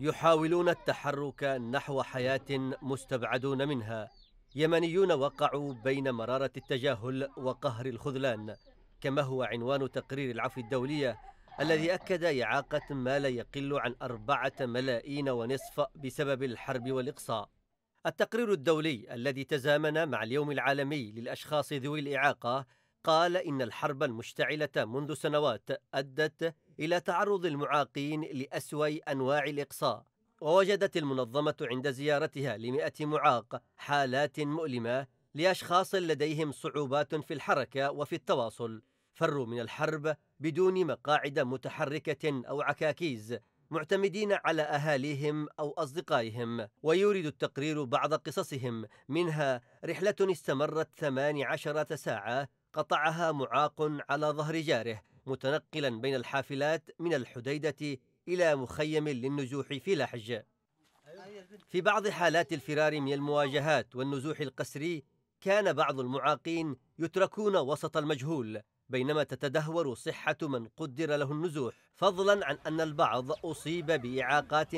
يحاولون التحرك نحو حياة مستبعدون منها يمنيون وقعوا بين مرارة التجاهل وقهر الخذلان كما هو عنوان تقرير العفو الدولية الذي أكد إعاقة ما لا يقل عن أربعة ملايين ونصف بسبب الحرب والإقصاء التقرير الدولي الذي تزامن مع اليوم العالمي للأشخاص ذوي الإعاقة قال إن الحرب المشتعلة منذ سنوات أدت إلى تعرض المعاقين لأسوأ أنواع الإقصاء ووجدت المنظمة عند زيارتها لمئة معاق حالات مؤلمة لأشخاص لديهم صعوبات في الحركة وفي التواصل فروا من الحرب بدون مقاعد متحركة أو عكاكيز معتمدين على أهاليهم أو أصدقائهم ويورد التقرير بعض قصصهم منها رحلة استمرت 18 ساعة قطعها معاق على ظهر جاره متنقلا بين الحافلات من الحديدة إلى مخيم للنزوح في لحج في بعض حالات الفرار من المواجهات والنزوح القسري كان بعض المعاقين يتركون وسط المجهول بينما تتدهور صحة من قدر له النزوح فضلا عن أن البعض أصيب بإعاقات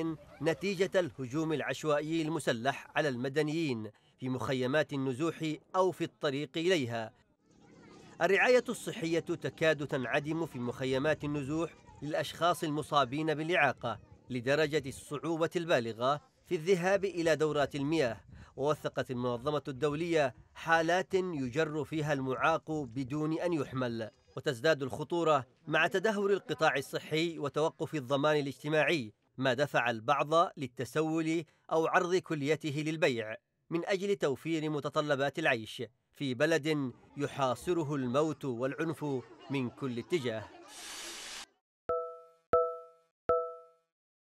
نتيجة الهجوم العشوائي المسلح على المدنيين في مخيمات النزوح أو في الطريق إليها الرعاية الصحية تكاد تنعدم في مخيمات النزوح للأشخاص المصابين بالإعاقة لدرجة الصعوبة البالغة في الذهاب إلى دورات المياه ووثقت المنظمة الدولية حالات يجر فيها المعاق بدون أن يحمل وتزداد الخطورة مع تدهور القطاع الصحي وتوقف الضمان الاجتماعي ما دفع البعض للتسول أو عرض كليته للبيع من أجل توفير متطلبات العيش في بلد يحاصره الموت والعنف من كل اتجاه